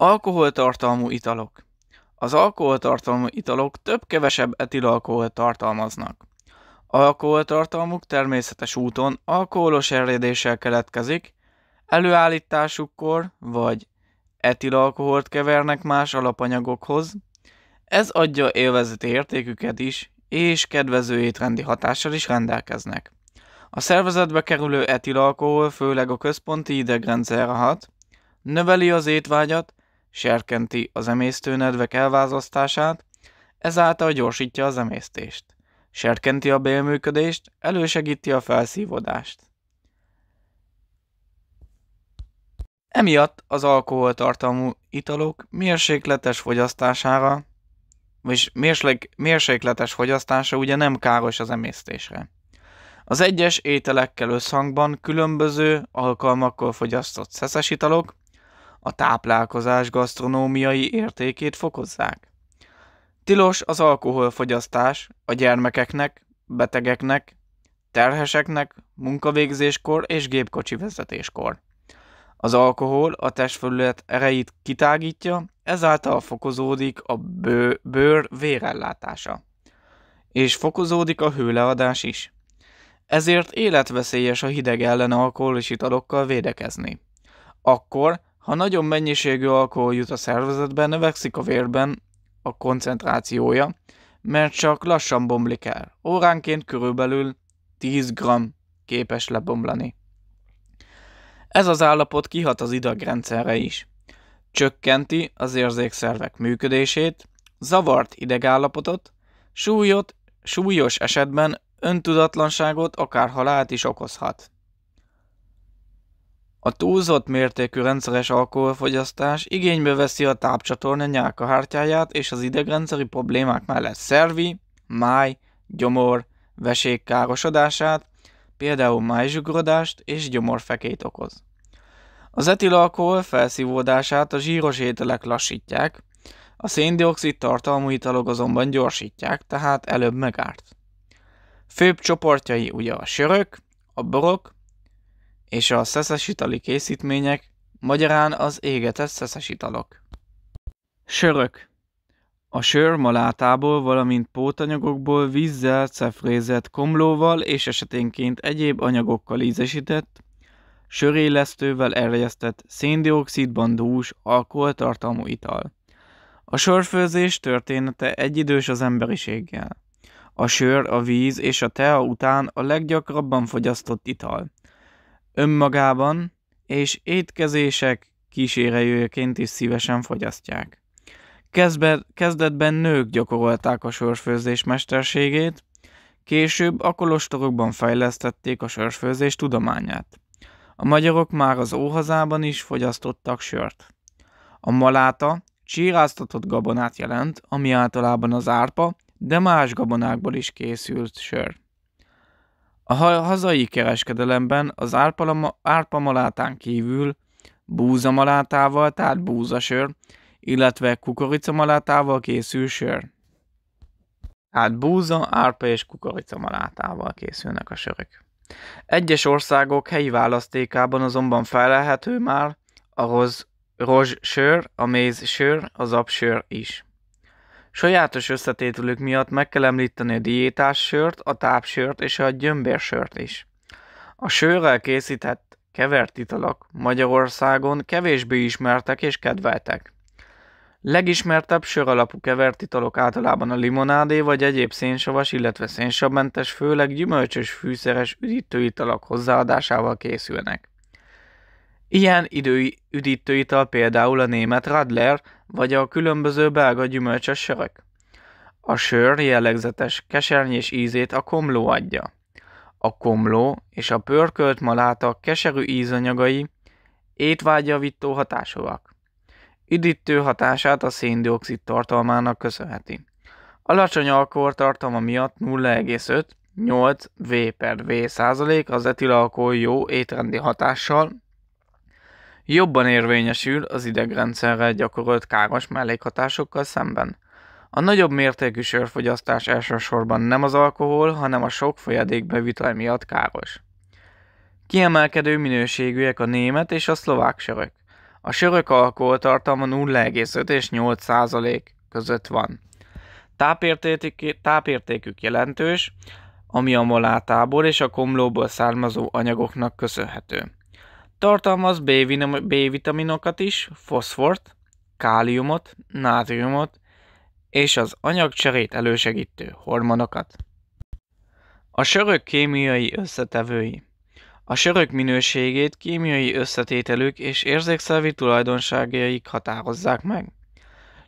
Alkoholtartalmú italok Az alkoholtartalmú italok több-kevesebb etilalkoholt tartalmaznak. Alkoholtartalmuk természetes úton alkoholos erjedéssel keletkezik, előállításukkor vagy etilalkoholt kevernek más alapanyagokhoz, ez adja élvezeti értéküket is, és kedvező étrendi hatással is rendelkeznek. A szervezetbe kerülő etilalkohol főleg a központi idegrendszerre hat, növeli az étvágyat, serkenti az emésztőnedvek elvázasztását, ezáltal gyorsítja az emésztést, serkenti a bélműködést, elősegíti a felszívódást. Emiatt az alkoholtartalmú italok mérsékletes fogyasztására, vagy mérsleg, mérsékletes fogyasztása ugye nem káros az emésztésre. Az egyes ételekkel összhangban különböző alkalmakkor fogyasztott szeszes italok a táplálkozás gasztronómiai értékét fokozzák. Tilos az alkoholfogyasztás a gyermekeknek, betegeknek, terheseknek, munkavégzéskor és gépkocsi vezetéskor. Az alkohol a testfelület erejét kitágítja, ezáltal fokozódik a bő, bőr vérellátása. És fokozódik a hőleadás is. Ezért életveszélyes a hideg ellen alkoholos italokkal védekezni. Akkor, ha nagyon mennyiségű alkohol jut a szervezetbe, növekszik a vérben a koncentrációja, mert csak lassan bomlik el. Óránként körülbelül 10 g képes lebomlani. Ez az állapot kihat az idegrendszerre is. Csökkenti az érzékszervek működését, zavart idegállapotot, súlyot, súlyos esetben öntudatlanságot, akár halált is okozhat. A túlzott mértékű rendszeres alkoholfogyasztás igénybe veszi a tápcsatorna nyálkahártyáját és az idegrendszeri problémák mellett szervi, máj, gyomor, vesék károsodását, például májzsugrodást és gyomorfekét okoz. Az etilalkohol felszívódását a zsíros ételek lassítják, a széndiokszid tartalmú italok azonban gyorsítják, tehát előbb megárt. Főbb csoportjai ugye a sörök, a borok, és a szeszes itali készítmények, magyarán az égetett szeszes italok. Sörök A sör malátából, valamint pótanyagokból vízzel, cefrézett komlóval és eseténként egyéb anyagokkal ízesített, sörélesztővel erjesztett széndiokszidban dús, alkoholtartalmú ital. A sörfőzés története egyidős az emberiséggel. A sör, a víz és a tea után a leggyakrabban fogyasztott ital önmagában, és étkezések kísérőjeként is szívesen fogyasztják. Kezdbe, kezdetben nők gyakorolták a sörfőzés mesterségét, később a kolostorokban fejlesztették a sörfőzés tudományát. A magyarok már az óhazában is fogyasztottak sört. A maláta csíráztatott gabonát jelent, ami általában az árpa, de más gabonákból is készült sör. A hazai kereskedelemben az árpamalátán kívül búzamalátával, tehát búzasör, illetve kukoricamalátával készül sör. Hát búza, árpa és kukoricamalátával készülnek a sörök. Egyes országok helyi választékában azonban felelhető már a rozs sör, a sör, az absör is. Sajátos összetételük miatt meg kell említeni a diétás sört, a tápsört és a gyömbérsört is. A sörrel készített kevert italok Magyarországon kevésbé ismertek és kedveltek. Legismertebb sör alapú kevert italok általában a limonádé vagy egyéb szénsavas, illetve szénsavmentes, főleg gyümölcsös fűszeres üdítőitalok hozzáadásával készülnek. Ilyen idői üdítőital például a német Radler, vagy a különböző belga gyümölcsös sörök. A sör jellegzetes kesernyés ízét a komló adja. A komló és a pörkölt maláta keserű ízanyagai étvágyavító hatásúak. Üdítő hatását a széndiokszid tartalmának köszönheti. Alacsony alkoholtartalma miatt 0,5-8 V per V százalék az etilalkohol jó étrendi hatással, jobban érvényesül az idegrendszerre gyakorolt káros mellékhatásokkal szemben. A nagyobb mértékű sörfogyasztás elsősorban nem az alkohol, hanem a sok folyadékbevitel miatt káros. Kiemelkedő minőségűek a német és a szlovák sörök. A sörök alkoholtartalma 0,5 és 8 százalék között van. Tápértékük, tápértékük jelentős, ami a molátából és a komlóból származó anyagoknak köszönhető. Tartalmaz B-vitaminokat is, foszfort, káliumot, nátriumot és az anyagcserét elősegítő hormonokat. A sörök kémiai összetevői A sörök minőségét kémiai összetételük és érzékszervi tulajdonságaik határozzák meg.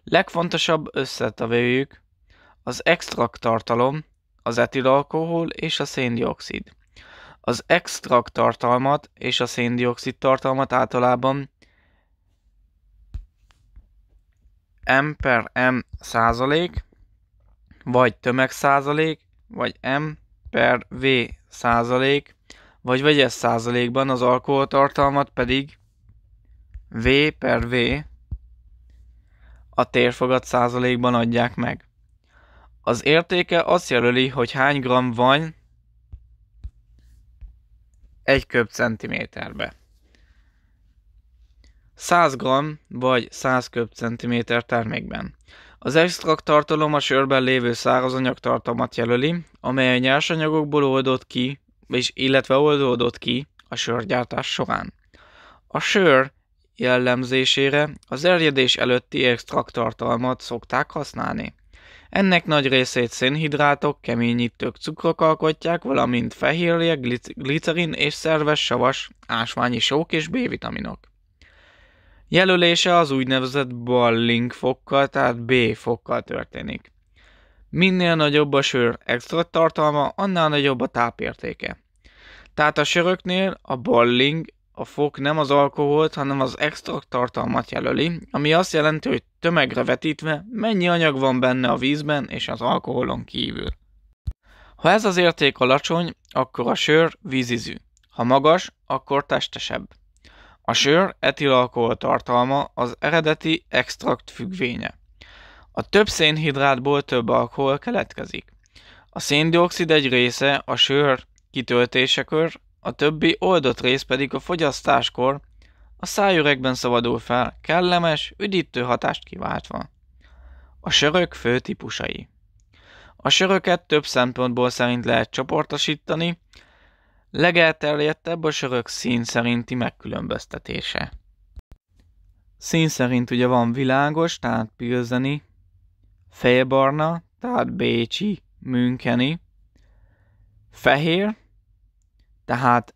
Legfontosabb összetevőjük az extrakt tartalom, az etilalkohol és a széndiokszid. Az extrakt tartalmat és a széndiokszid tartalmat általában M per M százalék, vagy tömeg százalék, vagy M per V százalék, vagy vegyes százalékban az alkoholtartalmat pedig V per V a térfogat százalékban adják meg. Az értéke azt jelöli, hogy hány gram van 1 köbcentiméterbe. 100 g vagy 100 köbcentiméter termékben. Az extrakt tartalom a sörben lévő szárazanyag tartalmat jelöli, amely a nyersanyagokból oldódott ki, és illetve oldódott ki a sörgyártás során. A sör jellemzésére az erjedés előtti extrakt tartalmat szokták használni. Ennek nagy részét szénhidrátok, keményítők, cukrok alkotják, valamint fehérje, glicerin és szerves savas, ásványi sók és B-vitaminok. Jelölése az úgynevezett Balling fokkal, tehát B fokkal történik. Minél nagyobb a sör extra tartalma, annál nagyobb a tápértéke. Tehát a söröknél a Balling a fok nem az alkoholt, hanem az extrakt tartalmat jelöli, ami azt jelenti, hogy tömegre vetítve mennyi anyag van benne a vízben és az alkoholon kívül. Ha ez az érték alacsony, akkor a sör vízizű, ha magas, akkor testesebb. A sör etilalkohol tartalma az eredeti extrakt függvénye. A több szénhidrátból több alkohol keletkezik. A széndiokszid egy része a sör kitöltésekor a többi oldott rész pedig a fogyasztáskor a szájüregben szabadul fel, kellemes, üdítő hatást kiváltva. A sörök fő típusai A söröket több szempontból szerint lehet csoportosítani, legelterjedtebb a sörök szín szerinti megkülönböztetése. Szín szerint ugye van világos, tehát pilzeni, fejbarna, tehát bécsi, münkeni, fehér, tehát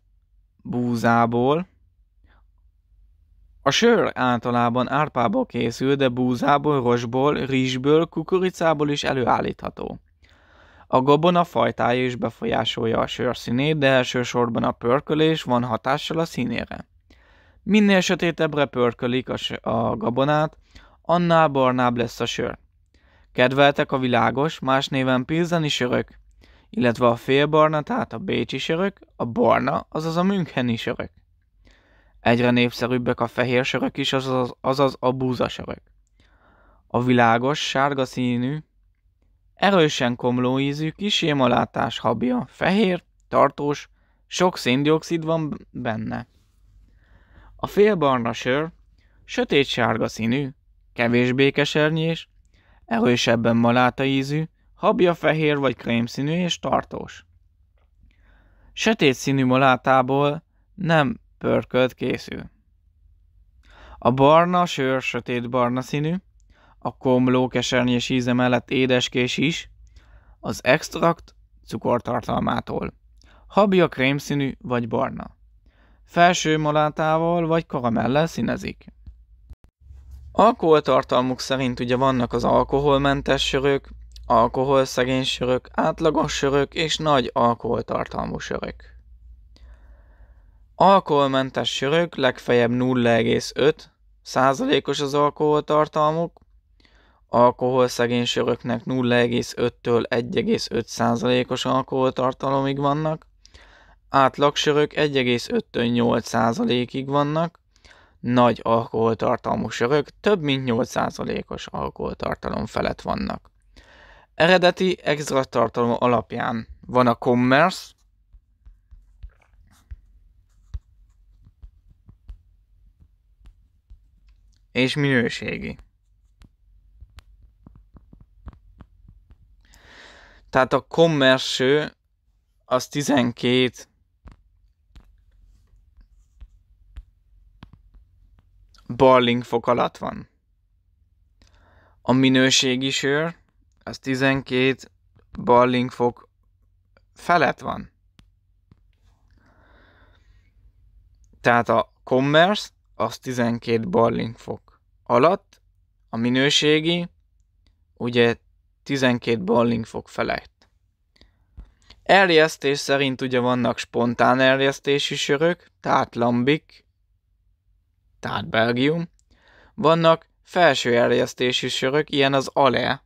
búzából. A sör általában árpából készül, de búzából, rosból, rizsből, kukoricából is előállítható. A gabona fajtája is befolyásolja a sör színét, de elsősorban a pörkölés van hatással a színére. Minél sötétebbre pörkölik a, a gabonát, annál barnább lesz a sör. Kedveltek a világos, más néven pilzeni sörök, illetve a félbarna, tehát a bécsi sörök, a barna, azaz a müncheni sörök. Egyre népszerűbbek a fehér sörök is, azaz, azaz a búza sörök A világos, sárga színű, erősen komló ízű, kisémalátás habja, fehér, tartós, sok széndiokszid van benne. A félbarna sör sötét sárga színű, kevésbé kesernyés, erősebben maláta ízű, Habja fehér vagy krémszínű és tartós. Sötét színű molátából nem pörkölt készül. A barna sör sötét-barna színű, a komló kesernyés íze mellett édeskés is, az extrakt cukortartalmától. Habja krémszínű vagy barna. Felső molátával vagy karamellel színezik. Alkoholtartalmuk szerint ugye vannak az alkoholmentes sörök, alkoholszegény sörök, átlagos sörök és nagy alkoholtartalmú sörök. Alkoholmentes sörök legfeljebb 0,5 százalékos az alkoholtartalmuk, alkoholszegény söröknek 0,5-től 1,5 százalékos alkoholtartalomig vannak, sörök 1,5-től 8 százalékig vannak, nagy alkoholtartalmú sörök több mint 8 százalékos alkoholtartalom felett vannak. Eredeti extra tartalom alapján van a commerce, és minőségi. Tehát a kommerső az 12 barling fok alatt van. A minőségi sör az 12 fok felett van. Tehát a commerce az 12 fok alatt, a minőségi ugye 12 fok felett. Erjesztés szerint ugye vannak spontán erjesztési sörök, tehát lambik, tehát Belgium. Vannak felső erjesztési sörök, ilyen az ale,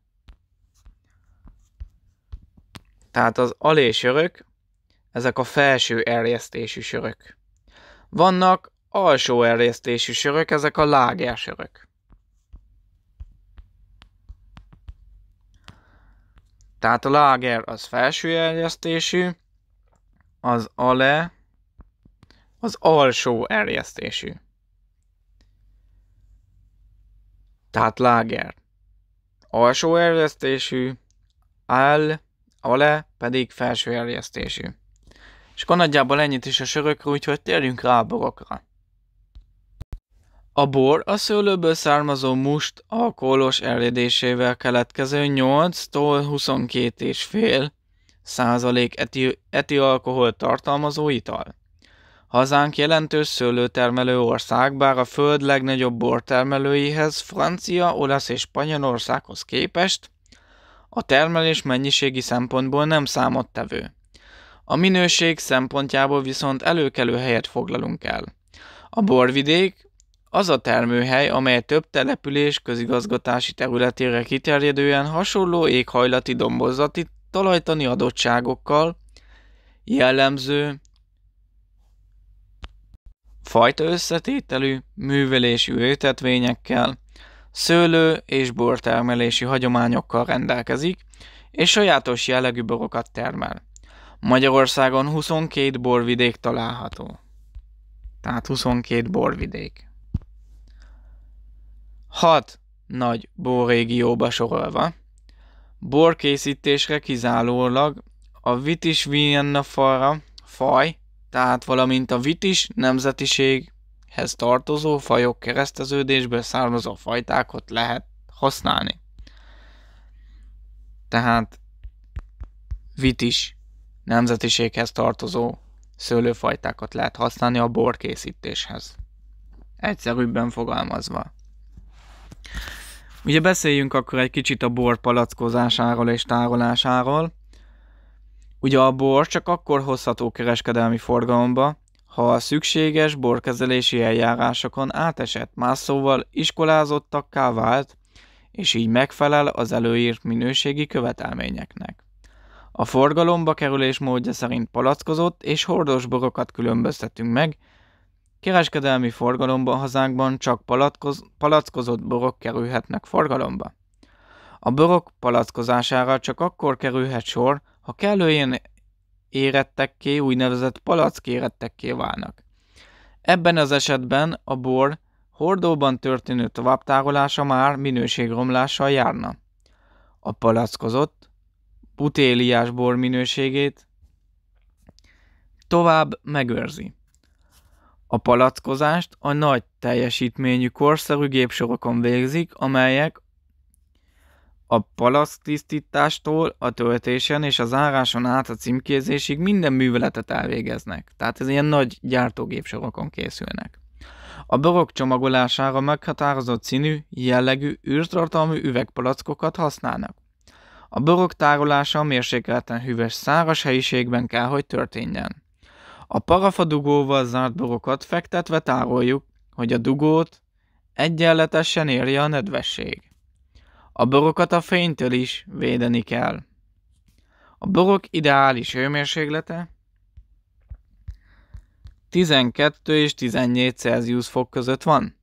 tehát az alésörök, ezek a felső erjesztésű sörök. Vannak alsó erjesztésű sörök, ezek a lágersörök. Tehát a láger az felső erjesztésű, az ale az alsó erjesztésű. Tehát láger. Alsó erjesztésű, al a le pedig felső erjesztésű. És akkor nagyjából ennyit is a sörökről, úgyhogy térjünk rá a borokra. A bor a szőlőből származó must alkoholos elérésével keletkező 8-tól 22,5 százalék eti, eti alkohol tartalmazó ital. Hazánk jelentős szőlőtermelő ország, bár a föld legnagyobb bortermelőihez Francia, Olasz és Spanyolországhoz képest a termelés mennyiségi szempontból nem számottevő. A minőség szempontjából viszont előkelő helyet foglalunk el. A borvidék az a termőhely, amely több település közigazgatási területére kiterjedően hasonló éghajlati dombozati talajtani adottságokkal jellemző fajta összetételű művelési ültetvényekkel, szőlő és bortermelési hagyományokkal rendelkezik, és sajátos jellegű borokat termel. Magyarországon 22 borvidék található. Tehát 22 borvidék. 6 nagy borrégióba sorolva. Borkészítésre kizárólag a Vitis Vienna faj, tehát valamint a Vitis nemzetiség hez tartozó fajok kereszteződésből származó fajtákat lehet használni. Tehát vitis nemzetiséghez tartozó szőlőfajtákat lehet használni a borkészítéshez. Egyszerűbben fogalmazva. Ugye beszéljünk akkor egy kicsit a bor palackozásáról és tárolásáról. Ugye a bor csak akkor hozható kereskedelmi forgalomba, ha a szükséges borkezelési eljárásokon átesett, más szóval iskolázottakká vált, és így megfelel az előírt minőségi követelményeknek. A forgalomba kerülés módja szerint palackozott és hordos borokat különböztetünk meg, kereskedelmi forgalomban hazánkban csak palackoz, palackozott borok kerülhetnek forgalomba. A borok palackozására csak akkor kerülhet sor, ha kellően érettekké, úgynevezett érettekké válnak. Ebben az esetben a bor hordóban történő továbbtárolása már minőségromlással járna. A palackozott, butéliás bor minőségét tovább megőrzi. A palackozást a nagy teljesítményű korszerű gépsorokon végzik, amelyek a palasztisztítástól a töltésen és az áráson át a címkézésig minden műveletet elvégeznek. Tehát ez ilyen nagy gyártógépsorokon készülnek. A borok csomagolására meghatározott színű, jellegű, űrtartalmi üvegpalackokat használnak. A borok tárolása mérsékelten hűvös száras helyiségben kell, hogy történjen. A parafadugóval zárt borokat fektetve tároljuk, hogy a dugót egyenletesen érje a nedvesség. A borokat a fénytől is védeni kell. A borok ideális hőmérséklete 12 és 14 Celsius fok között van.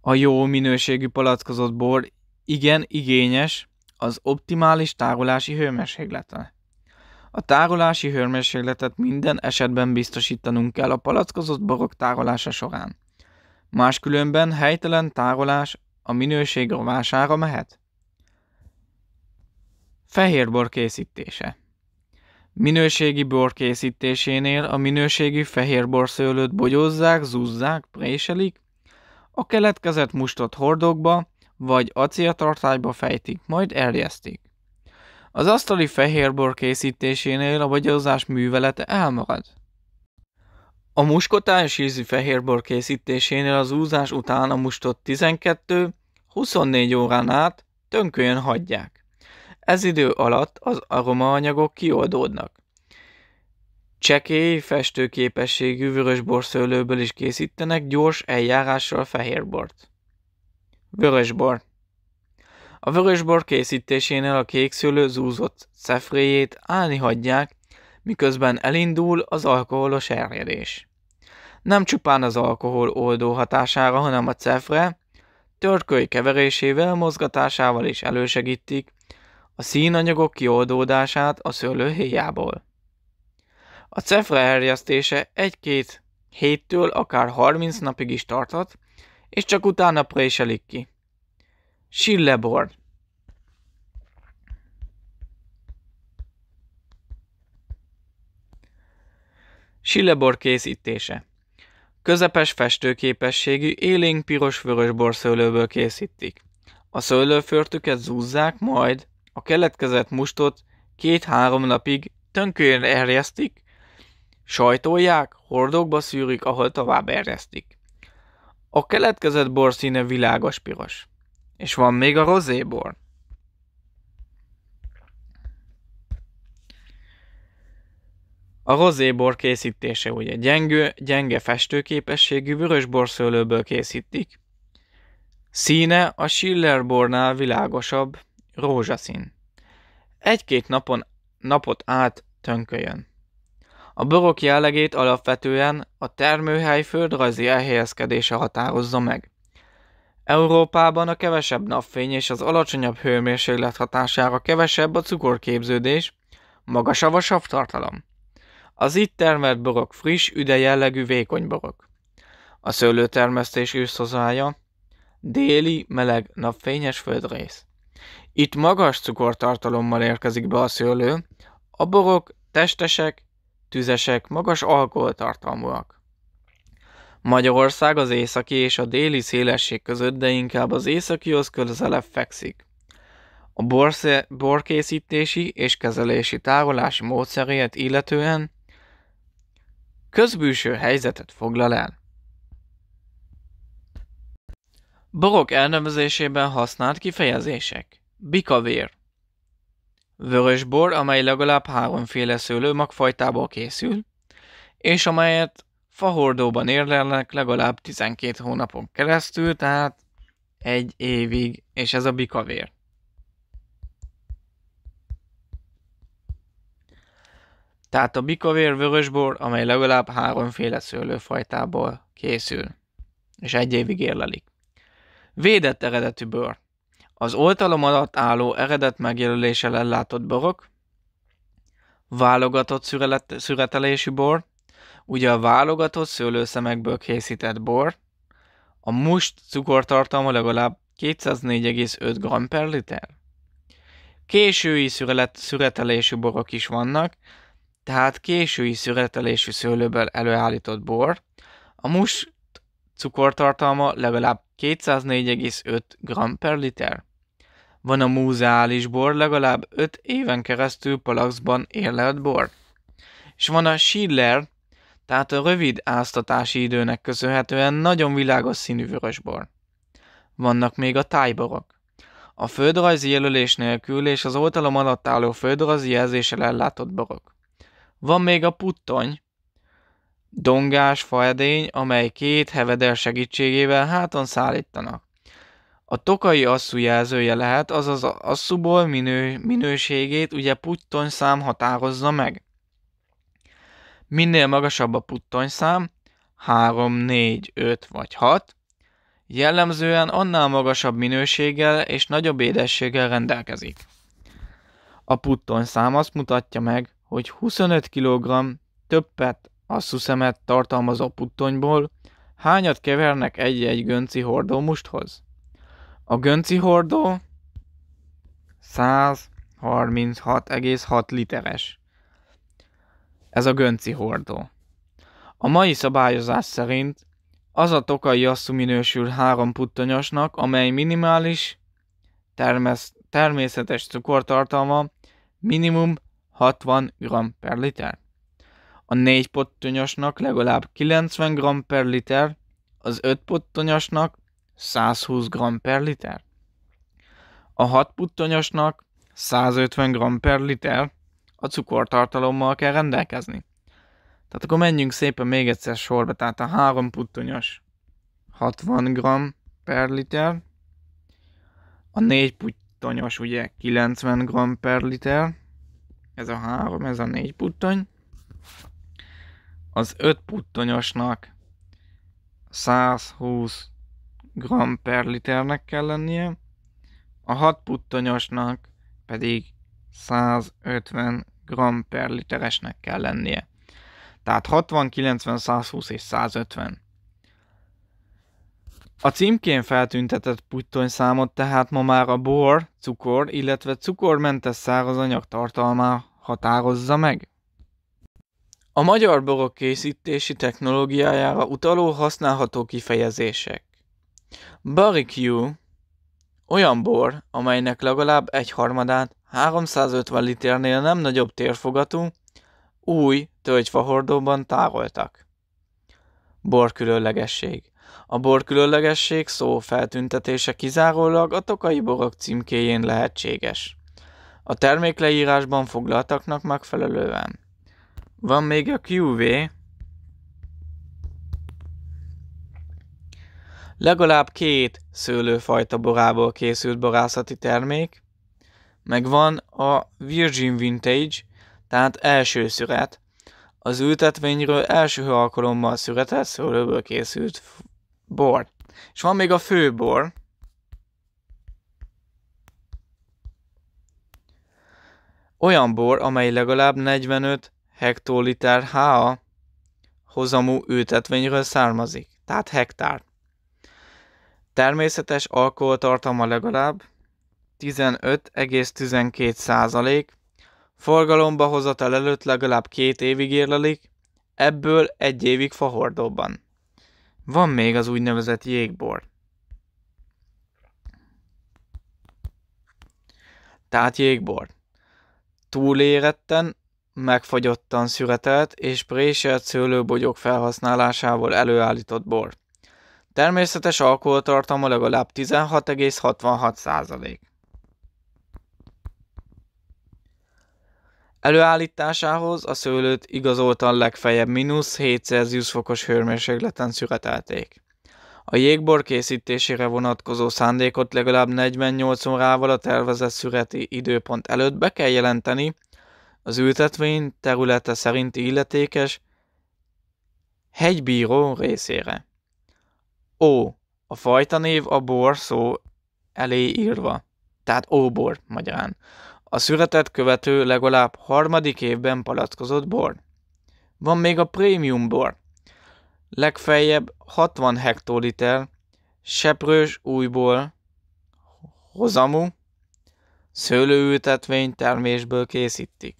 A jó minőségű palackozott bor igen igényes az optimális tárolási hőmérséklete. A tárolási hőmérsékletet minden esetben biztosítanunk kell a palackozott borok tárolása során. Máskülönben helytelen tárolás a minőség romására mehet? Fehérbor készítése Minőségi bor készítésénél a minőségi szőlőt bogyózzák, zúzzák, préselik, a keletkezett mustot hordokba vagy acéltartályba fejtik, majd erjesztik. Az asztali fehérbor készítésénél a bogyózás művelete elmarad. A muskotályos ízű fehérbor készítésénél az úzás után a mustot 12, 24 órán át tönkölyön hagyják. Ez idő alatt az aromaanyagok kioldódnak. Csekély festőképességű borszőlőből is készítenek gyors eljárással fehér Vörös Vörösbor A vörösbor készítésénél a kékszőlő zúzott szefréjét állni hagyják, miközben elindul az alkoholos erjedés. Nem csupán az alkohol oldó hatására, hanem a cefre, Törköly keverésével, mozgatásával is elősegítik a színanyagok kioldódását a szőlőhéjából. A cefre erjesztése egy-két héttől akár 30 napig is tarthat, és csak utána préselik ki. Sillebor Sillebor készítése Közepes festőképességű élénk piros-vörös borszőlőből készítik. A szőlőförtüket zúzzák, majd a keletkezett mustot két-három napig tönkőjén erjesztik, sajtolják, hordókba szűrik, ahol tovább erjesztik. A keletkezett bor színe világos piros. És van még a rozébor. A rozébor készítése ugye gyengő, gyenge festőképességű vörösborszőlőből készítik. Színe a Schillerbornál világosabb, rózsaszín. Egy-két napon napot át tönköljön. A borok jellegét alapvetően a termőhely földrajzi elhelyezkedése határozza meg. Európában a kevesebb napfény és az alacsonyabb hőmérséklet hatására kevesebb a cukorképződés, magasabb a savtartalom. Az itt termelt borok friss, üde jellegű vékony borok. A szőlőtermesztés őszhozája déli, meleg, napfényes földrész. Itt magas cukortartalommal érkezik be a szőlő, a borok testesek, tüzesek, magas alkoholtartalmúak. Magyarország az északi és a déli szélesség között, de inkább az északihoz közelebb fekszik. A borszé- borkészítési és kezelési tárolási módszerét illetően Közbűső helyzetet foglal el. Borok elnevezésében használt kifejezések. Bikavér. Vörös bor, amely legalább háromféle szőlő magfajtából készül, és amelyet fahordóban érlelnek legalább 12 hónapon keresztül, tehát egy évig, és ez a bikavér. tehát a bikavér vörösbor, amely legalább háromféle szőlőfajtából készül, és egy évig érlelik. Védett eredetű bőr. Az oltalom alatt álló eredet megjelöléssel ellátott borok, válogatott szürelet, szüretelési bor, ugye a válogatott szőlőszemekből készített bor, a must cukortartalma legalább 204,5 g per liter. Késői szüret, szüretelési borok is vannak, tehát késői szüretelésű szőlőből előállított bor, a mus cukortartalma legalább 204,5 g per liter. Van a múzeális bor legalább 5 éven keresztül palackban érlelt bor. És van a Schiller, tehát a rövid áztatási időnek köszönhetően nagyon világos színű vörös bor. Vannak még a tájborok. A földrajzi jelölés nélkül és az oltalom alatt álló földrajzi jelzéssel ellátott borok. Van még a puttony, dongás faedény, amely két heveder segítségével háton szállítanak. A tokai asszú jelzője lehet, azaz asszúból minő, minőségét ugye szám határozza meg. Minél magasabb a szám 3, 4, 5 vagy 6, jellemzően annál magasabb minőséggel és nagyobb édességgel rendelkezik. A szám azt mutatja meg, hogy 25 kg többet asszuszemet tartalmazó puttonyból hányat kevernek egy-egy gönci hordó musthoz? A gönci hordó 136,6 literes. Ez a gönci hordó. A mai szabályozás szerint az a tokai asszú minősül három puttonyosnak, amely minimális termesz, természetes cukortartalma minimum 60 g per liter. A 4 pottonyosnak legalább 90 g per liter, az 5 pottonyosnak 120 g per liter. A 6 puttonyosnak 150 g per liter a cukortartalommal kell rendelkezni. Tehát akkor menjünk szépen még egyszer sorba, tehát a 3 puttonyos 60 g per liter, a 4 puttonyos ugye 90 g per liter, ez a három, ez a négy puttony. Az öt puttonyosnak 120 g per liternek kell lennie, a hat puttonyosnak pedig 150 g per literesnek kell lennie. Tehát 60, 90, 120 és 150. A címkén feltüntetett számot tehát ma már a bor, cukor, illetve cukormentes szárazanyag tartalma határozza meg. A magyar borok készítési technológiájára utaló használható kifejezések. Barbecue olyan bor, amelynek legalább egy harmadát 350 liternél nem nagyobb térfogatú, új tölgyfahordóban tároltak. Bor különlegesség. A bor különlegesség szó feltüntetése kizárólag a tokai borok címkéjén lehetséges. A termékleírásban foglaltaknak megfelelően. Van még a QV, legalább két szőlőfajta borából készült borászati termék, meg van a Virgin Vintage, tehát első szüret, az ültetvényről első alkalommal született szőlőből készült bor. És van még a főbor. Olyan bor, amely legalább 45 hektoliter HA hozamú ültetvényről származik, tehát hektár. Természetes alkoholtartalma legalább 15,12 százalék, forgalomba hozatal előtt legalább két évig érlelik, ebből egy évig fahordóban. Van még az úgynevezett jégbor. Tehát jégbor. Túléretten, megfagyottan szüretelt és préselt szőlőbogyók felhasználásával előállított bor. Természetes alkoholtartalma legalább 16,66 Előállításához a szőlőt igazoltan legfeljebb mínusz 7 Celsius fokos hőmérsékleten szüretelték. A jégbor készítésére vonatkozó szándékot legalább 48 órával a tervezett szüreti időpont előtt be kell jelenteni, az ültetvény területe szerint illetékes hegybíró részére. Ó. A név a bor szó elé írva, tehát óbor magyarán. A születet követő legalább harmadik évben palackozott bor. Van még a prémium bor. Legfeljebb 60 hektoliter, seprős újból, hozamú, szőlőültetvény termésből készítik.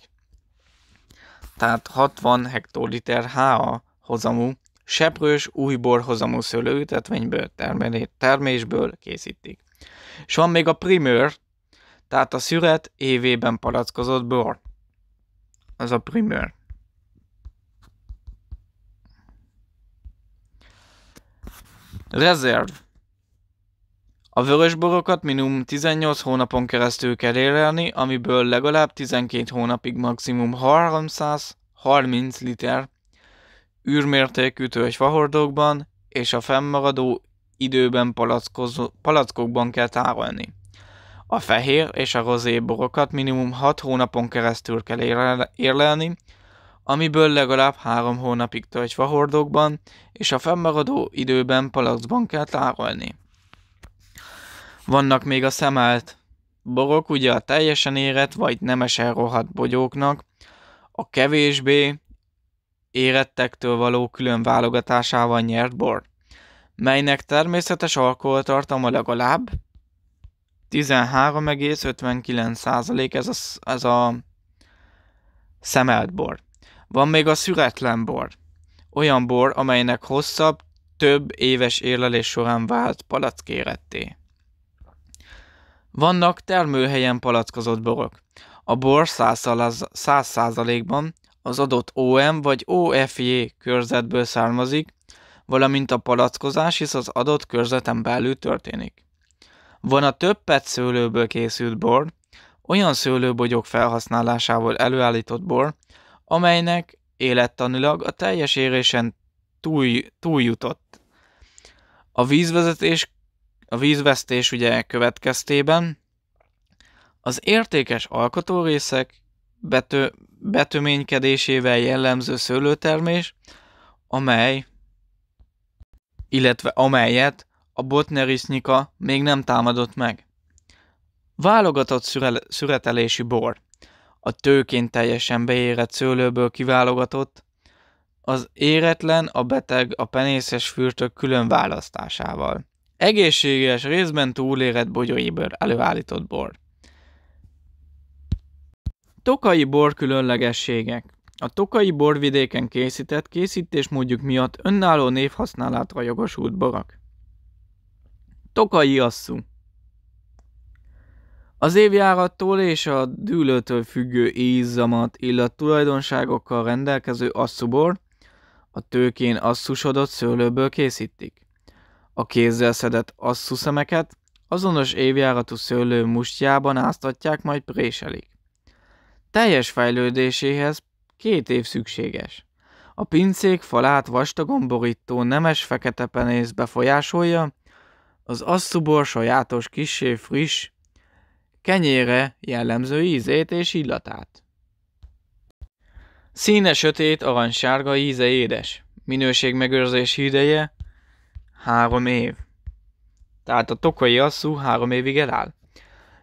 Tehát 60 hektoliter HA hozamú, seprős újbor hozamú szőlőültetvényből termésből készítik. És van még a primőr, tehát a szüret évében palackozott bor. Az a primör. Reserve. A vörös borokat minimum 18 hónapon keresztül kell élelni, amiből legalább 12 hónapig maximum 330 liter űrmértékű és fahordókban és a fennmaradó időben palackozó, palackokban kell tárolni. A fehér és a rozé borokat minimum 6 hónapon keresztül kell érlelni, amiből legalább 3 hónapig töltve hordókban, és a fennmaradó időben palacban kell tárolni. Vannak még a szemelt borok, ugye a teljesen érett vagy nemesen rohadt bogyóknak, a kevésbé érettektől való külön válogatásával nyert bor, melynek természetes alkoholtartalma legalább 13,59% ez a, ez a szemelt bor. Van még a szüretlen bor. Olyan bor, amelynek hosszabb, több éves érlelés során vált palackéretté. Vannak termőhelyen palackozott borok. A bor 100%-ban az adott OM vagy OFJ körzetből származik, valamint a palackozás is az adott körzeten belül történik. Van a több PET szőlőből készült bor, olyan szőlőbogyók felhasználásával előállított bor, amelynek élettanilag a teljes érésen túl, túljutott. A vízvezetés, a vízvesztés ugye következtében az értékes alkotórészek betö, betöménykedésével jellemző szőlőtermés, amely, illetve amelyet a Botnerisnyika még nem támadott meg. Válogatott szürel- szüretelési bor. A tőként teljesen beérett szőlőből kiválogatott, az éretlen, a beteg, a penészes fürtök külön választásával. Egészséges, részben túlérett bőr előállított bor. Tokai bor különlegességek. A tokai borvidéken készített készítés módjuk miatt önálló névhasználatra jogosult borak. Tokai asszú. Az évjárattól és a dűlőtől függő ízzamat, illat tulajdonságokkal rendelkező asszubor a tőkén asszusodott szőlőből készítik. A kézzel szedett asszuszemeket azonos évjáratú szőlő mustjában áztatják, majd préselik. Teljes fejlődéséhez két év szükséges. A pincék falát vastagon borító nemes fekete penész befolyásolja, az asszubor sajátos kissé friss, kenyére jellemző ízét és illatát. Színe sötét, aranysárga, íze édes. Minőség megőrzés ideje három év. Tehát a tokai asszú három évig eláll.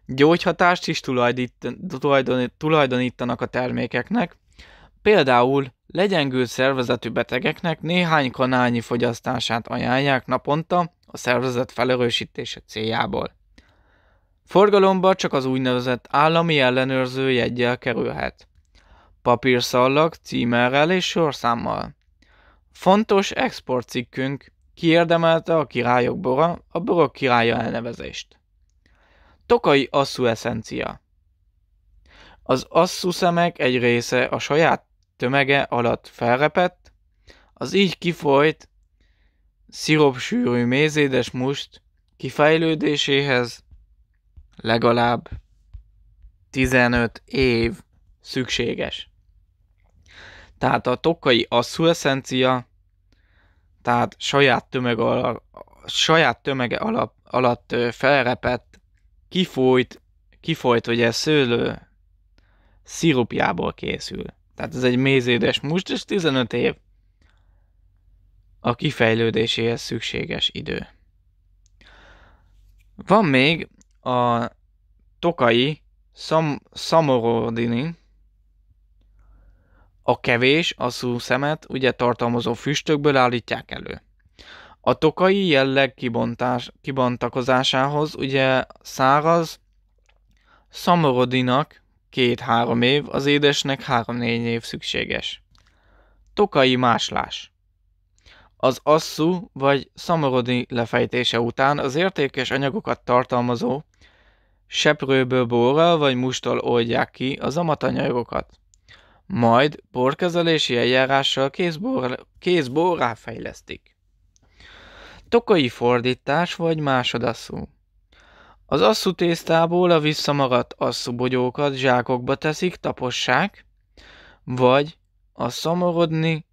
Gyógyhatást is tulajdonítanak a termékeknek, például legyengült szervezetű betegeknek néhány kanálnyi fogyasztását ajánlják naponta, a szervezet felerősítése céljából. Forgalomba csak az úgynevezett állami ellenőrző jegyjel kerülhet. Papírszallag, címerrel és sorszámmal. Fontos exportcikkünk kiérdemelte a királyok bora, a borok királya elnevezést. Tokai asszú eszencia Az asszú szemek egy része a saját tömege alatt felrepett, az így kifolyt szirupsűrű mézédes must kifejlődéséhez legalább 15 év szükséges. Tehát a Tokai asszú eszencia, tehát saját, tömeg alap, saját tömege alap, alatt felrepett, kifolyt, kifolyt ugye szőlő szirupjából készül. Tehát ez egy mézédes must, és 15 év a kifejlődéséhez szükséges idő. Van még a tokai szam, szamorodini, a kevés, a szemet, ugye tartalmazó füstökből állítják elő. A tokai jelleg kibontás, kibontakozásához ugye száraz, szamorodinak két-három év, az édesnek három-négy év szükséges. Tokai máslás. Az asszú vagy szamorodi lefejtése után az értékes anyagokat tartalmazó seprőből borral vagy mustal oldják ki az amatanyagokat. Majd borkezelési eljárással kézbor, kézborrá fejlesztik. Tokai fordítás vagy másodasszú. Az asszú tésztából a visszamaradt asszú bogyókat zsákokba teszik, tapossák, vagy a szamorodni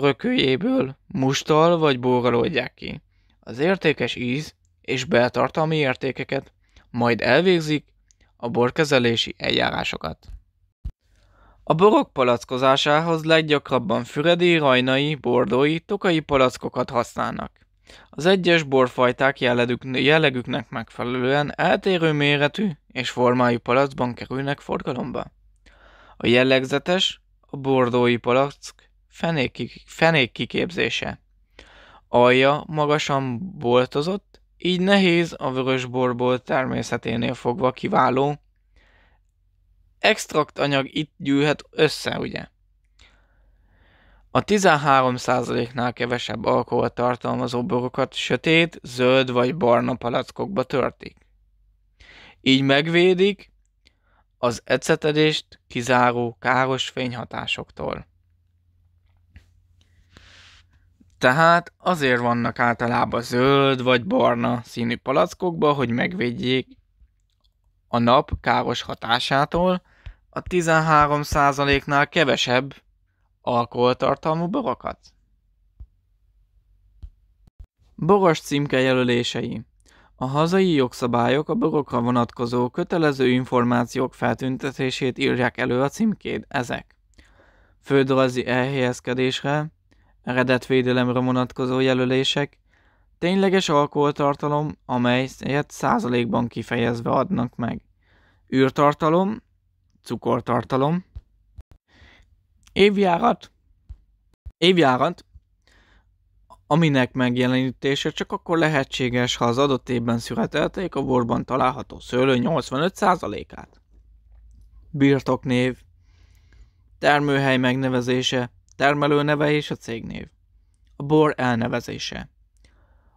törökőjéből mustal vagy bórral oldják ki. Az értékes íz és beltartalmi értékeket, majd elvégzik a borkezelési eljárásokat. A borok palackozásához leggyakrabban füredi, rajnai, bordói, tokai palackokat használnak. Az egyes borfajták jellegüknek megfelelően eltérő méretű és formájú palackban kerülnek forgalomba. A jellegzetes, a bordói palack fenéki, fenék kiképzése. Alja magasan boltozott, így nehéz a vörösborból természeténél fogva kiváló. Extrakt anyag itt gyűlhet össze, ugye? A 13%-nál kevesebb alkohol tartalmazó borokat sötét, zöld vagy barna palackokba törtik. Így megvédik az ecetedést kizáró káros fényhatásoktól. Tehát azért vannak általában zöld vagy barna színű palackokba, hogy megvédjék a nap káros hatásától, a 13%-nál kevesebb alkoholtartalmú borokat. Boros címke jelölései A hazai jogszabályok a borokra vonatkozó kötelező információk feltüntetését írják elő a címkéd, ezek. Földrajzi elhelyezkedésre, eredetvédelemre vonatkozó jelölések, tényleges alkoholtartalom, amelyet százalékban kifejezve adnak meg, űrtartalom, cukortartalom, évjárat, évjárat, aminek megjelenítése csak akkor lehetséges, ha az adott évben születelték a borban található szőlő 85%-át. Birtoknév Termőhely megnevezése termelő neve és a cégnév. A bor elnevezése.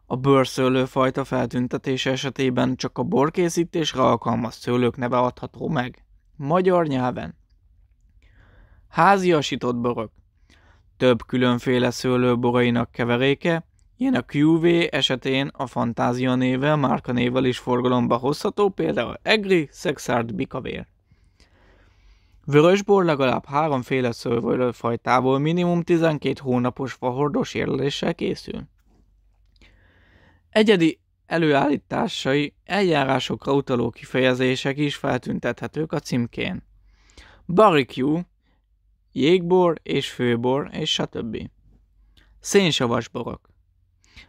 A bőrszőlőfajta feltüntetése esetében csak a borkészítésre alkalmas szőlők neve adható meg. Magyar nyelven. Háziasított borok. Több különféle szőlőborainak keveréke, ilyen a QV esetén a Fantázia névvel, márkanévvel is forgalomba hozható, például Egri, Szexárd, Bikavér. Vörösbor legalább háromféle fajtából minimum 12 hónapos fahordos érleléssel készül. Egyedi előállításai eljárásokra utaló kifejezések is feltüntethetők a címkén. Barbecue, jégbor és főbor, és stb. Szénsavasborok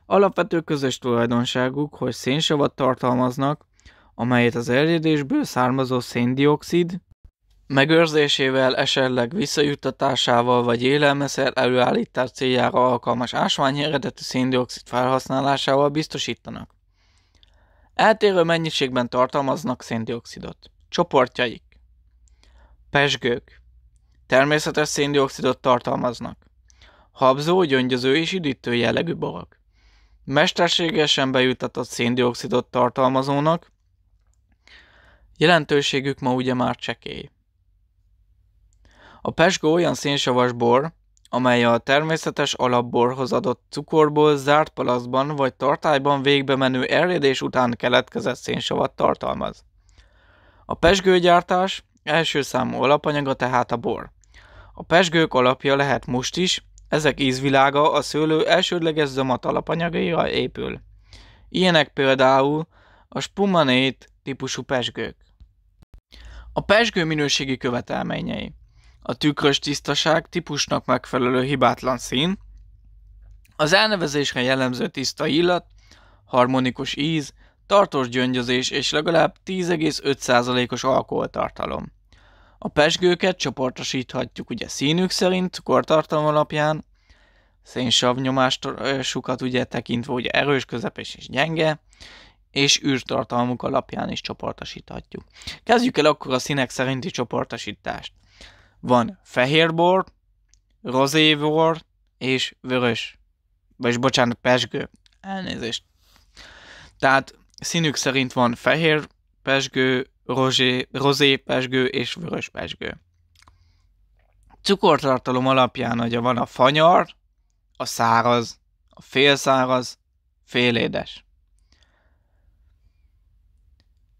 Alapvető közös tulajdonságuk, hogy szénsavat tartalmaznak, amelyet az erjedésből származó széndiokszid, megőrzésével, esetleg visszajuttatásával vagy élelmiszer előállítás céljára alkalmas ásványi eredetű széndiokszid felhasználásával biztosítanak. Eltérő mennyiségben tartalmaznak széndiokszidot. Csoportjaik Pesgők Természetes széndiokszidot tartalmaznak. Habzó, gyöngyöző és üdítő jellegű borok. Mesterségesen bejutatott széndiokszidot tartalmazónak, jelentőségük ma ugye már csekély. A pesgő olyan szénsavas bor, amely a természetes alapborhoz adott cukorból zárt palaszban vagy tartályban végbe menő erjedés után keletkezett szénsavat tartalmaz. A pesgőgyártás első számú alapanyaga tehát a bor. A pesgők alapja lehet most is, ezek ízvilága a szőlő elsődleges zömat alapanyagaira épül. Ilyenek például a spumanét típusú pesgők. A pesgő minőségi követelményei a tükrös tisztaság típusnak megfelelő hibátlan szín, az elnevezésre jellemző tiszta illat, harmonikus íz, tartós gyöngyözés és legalább 10,5%-os alkoholtartalom. A pesgőket csoportosíthatjuk ugye színük szerint, kortartalom alapján, szénsavnyomásukat ugye tekintve ugye erős, közepes és gyenge, és űrtartalmuk alapján is csoportosíthatjuk. Kezdjük el akkor a színek szerinti csoportosítást van rozé bor és vörös. Vagyis bocsánat, pesgő. Elnézést. Tehát színük szerint van fehér pesgő, rozé, rozé pesgő és vörös pesgő. Cukortartalom alapján ugye van a fanyar, a száraz, a félszáraz, félédes.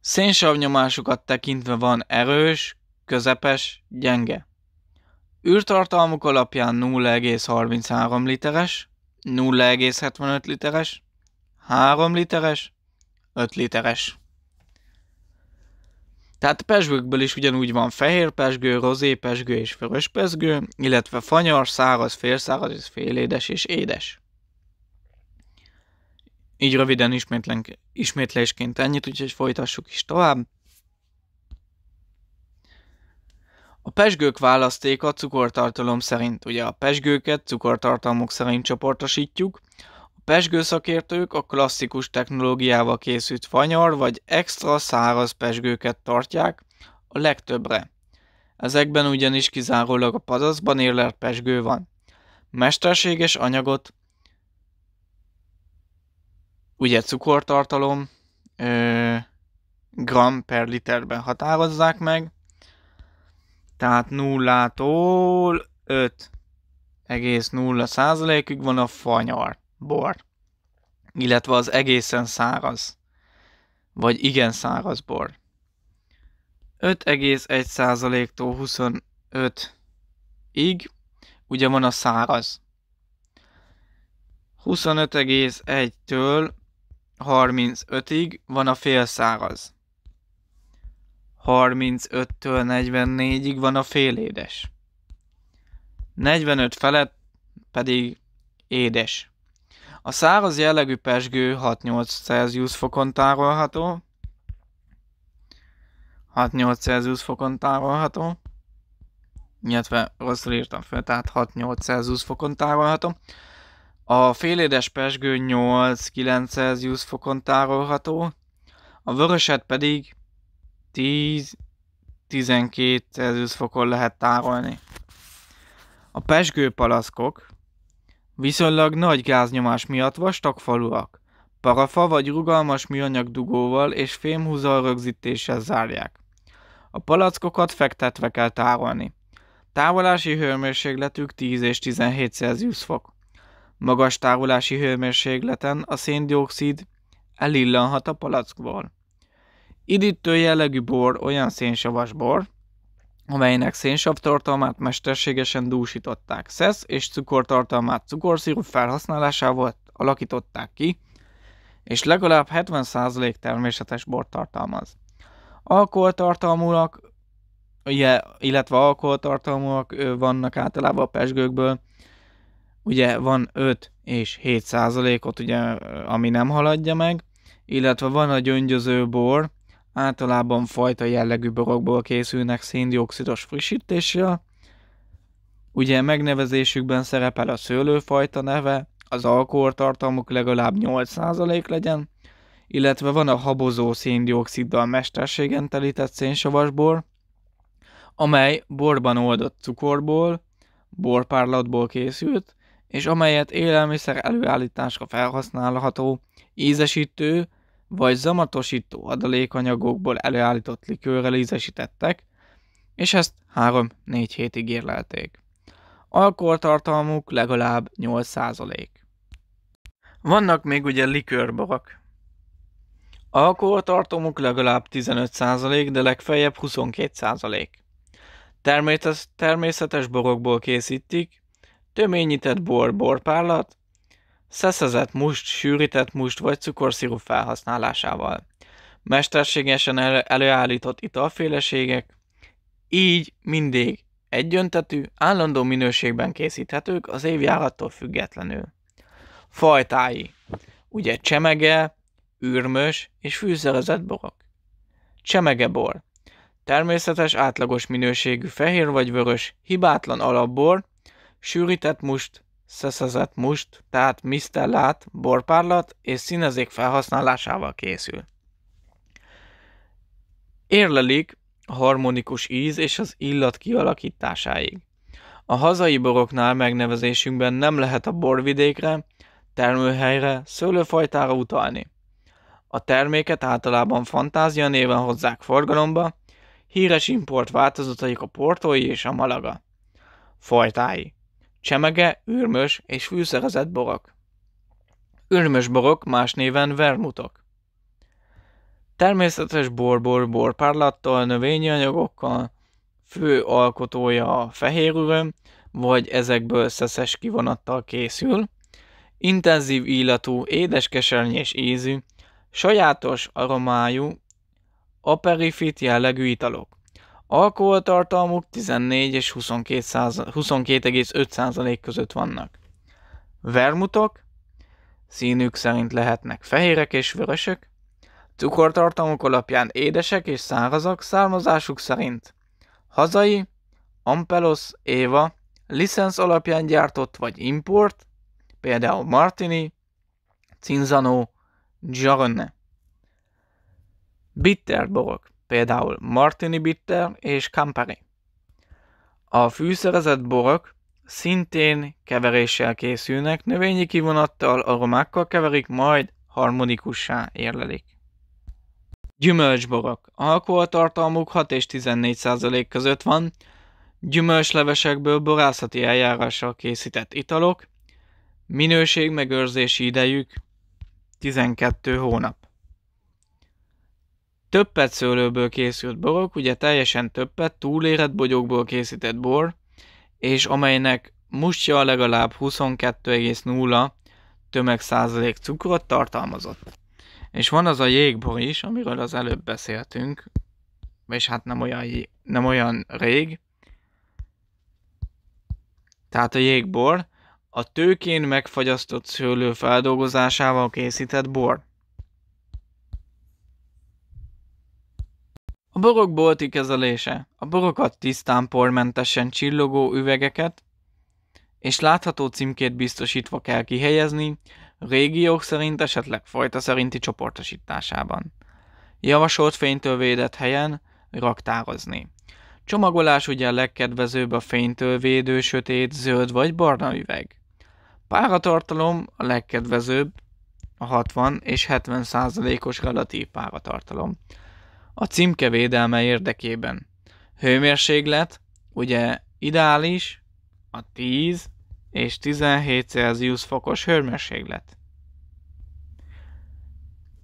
Szénsavnyomásukat tekintve van erős, közepes, gyenge űrtartalmuk alapján 0,33 literes, 0,75 literes, 3 literes, 5 literes. Tehát pesgőkből is ugyanúgy van fehér pesgő, rozé pesgő és vörös pesgő, illetve fanyar, száraz, félszáraz és félédes és édes. Így röviden ismétlen, ismétlésként ennyit, úgyhogy folytassuk is tovább. A pesgők választéka cukortartalom szerint, ugye a pesgőket cukortartalmuk szerint csoportosítjuk, a pesgőszakértők a klasszikus technológiával készült fanyar vagy extra száraz pesgőket tartják a legtöbbre. Ezekben ugyanis kizárólag a padaszban érlelt pesgő van. Mesterséges anyagot, ugye cukortartalom, ö, gram per literben határozzák meg, tehát nullától 5,0 százalékig van a fanyar bor, illetve az egészen száraz, vagy igen száraz bor. 5,1 százaléktól 25-ig ugye van a száraz. 25,1-től 35-ig van a félszáraz. 35-től 44-ig van a félédes. 45 felett pedig édes. A száraz jellegű pesgő 6-8 Celsius fokon tárolható. 6-8 Celsius fokon tárolható. Illetve rosszul írtam fel, tehát 6-8 Celsius fokon tárolható. A félédes pesgő 8-9 Celsius fokon tárolható. A vöröset pedig 10-12 Celsius fokon lehet tárolni. A pesgő palaszkok viszonylag nagy gáznyomás miatt vastag faluak, parafa vagy rugalmas műanyag dugóval és fémhúzal rögzítéssel zárják. A palackokat fektetve kell tárolni. Távolási hőmérsékletük 10 és 17 Celsius fok. Magas távolási hőmérsékleten a széndiokszid elillanhat a palackból. Idítő jellegű bor olyan szénsavas bor, amelynek szénsav tartalmát mesterségesen dúsították. Szesz és cukortartalmát cukorszirup felhasználásával alakították ki, és legalább 70% természetes bor tartalmaz. Alkoholtartalmúak, ugye, illetve alkoholtartalmúak vannak általában a pesgőkből, ugye van 5 és 7 százalékot, ugye, ami nem haladja meg, illetve van a gyöngyöző bor, általában fajta jellegű borokból készülnek széndiokszidos frissítéssel. Ugye megnevezésükben szerepel a szőlőfajta neve, az alkoholtartalmuk legalább 8% legyen, illetve van a habozó széndioksziddal mesterségen telített szénsavasbor, amely borban oldott cukorból, borpárlatból készült, és amelyet élelmiszer előállításra felhasználható ízesítő vagy zamatosító adalékanyagokból előállított likőrrel ízesítettek, és ezt 3-4 hétig érlelték. Alkoholtartalmuk legalább 8%. Vannak még ugye likőrborok. Alkoholtartalmuk legalább 15%, de legfeljebb 22%. Természetes, természetes borokból készítik, töményített bor borpárlat, Szeszezett must, sűrített must vagy cukorszirup felhasználásával. Mesterségesen előállított italféleségek, így mindig egyöntetű, állandó minőségben készíthetők az évjárattól függetlenül. Fajtái ugye csemege, űrmös és fűszerezett borok. Csemegebor természetes átlagos minőségű fehér vagy vörös, hibátlan alapbor, sűrített must, szeszezett must, tehát misztellát, borpárlat és színezék felhasználásával készül. Érlelik a harmonikus íz és az illat kialakításáig. A hazai boroknál megnevezésünkben nem lehet a borvidékre, termőhelyre, szőlőfajtára utalni. A terméket általában fantázia néven hozzák forgalomba, híres import változataik a portói és a malaga. Fajtái csemege, ürmös és fűszerezett borok. Ürmös borok más néven vermutok. Természetes borbor borpárlattal, növényi anyagokkal, fő alkotója a üröm, vagy ezekből szeszes kivonattal készül, intenzív illatú, édeskesernyés ízű, sajátos aromájú, aperifit jellegű italok. Alkoholtartalmuk 14 és 22,5% százalék között vannak. Vermutok színük szerint lehetnek fehérek és vörösök, cukortartalmuk alapján édesek és szárazak származásuk szerint. Hazai, Ampelos, Éva, licensz alapján gyártott vagy import, például Martini, Cinzano, Giarone. Bitterborok például Martini Bitter és Campari. A fűszerezett borok szintén keveréssel készülnek, növényi kivonattal, aromákkal keverik, majd harmonikussá érlelik. Gyümölcsborok. Alkoholtartalmuk 6 és 14% között van, gyümölcslevesekből borászati eljárással készített italok, minőség megőrzési idejük 12 hónap többet szőlőből készült borok, ugye teljesen többet, túlérett bogyókból készített bor, és amelynek mustja legalább 22,0 tömegszázalék cukrot tartalmazott. És van az a jégbor is, amiről az előbb beszéltünk, és hát nem olyan, nem olyan rég. Tehát a jégbor a tőkén megfagyasztott szőlő feldolgozásával készített bor. A borok bolti kezelése. A borokat tisztán pormentesen csillogó üvegeket és látható címkét biztosítva kell kihelyezni, régiók szerint esetleg fajta szerinti csoportosításában. Javasolt fénytől védett helyen raktározni. Csomagolás ugye a legkedvezőbb a fénytől védő sötét, zöld vagy barna üveg. Páratartalom a legkedvezőbb, a 60 és 70 százalékos relatív páratartalom a címke védelme érdekében. Hőmérséklet, ugye ideális, a 10 és 17 Celsius fokos hőmérséklet.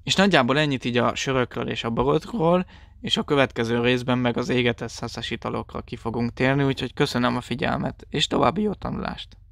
És nagyjából ennyit így a sörökről és a borotról, és a következő részben meg az égetett szeszes italokra ki fogunk térni, úgyhogy köszönöm a figyelmet, és további jó tanulást!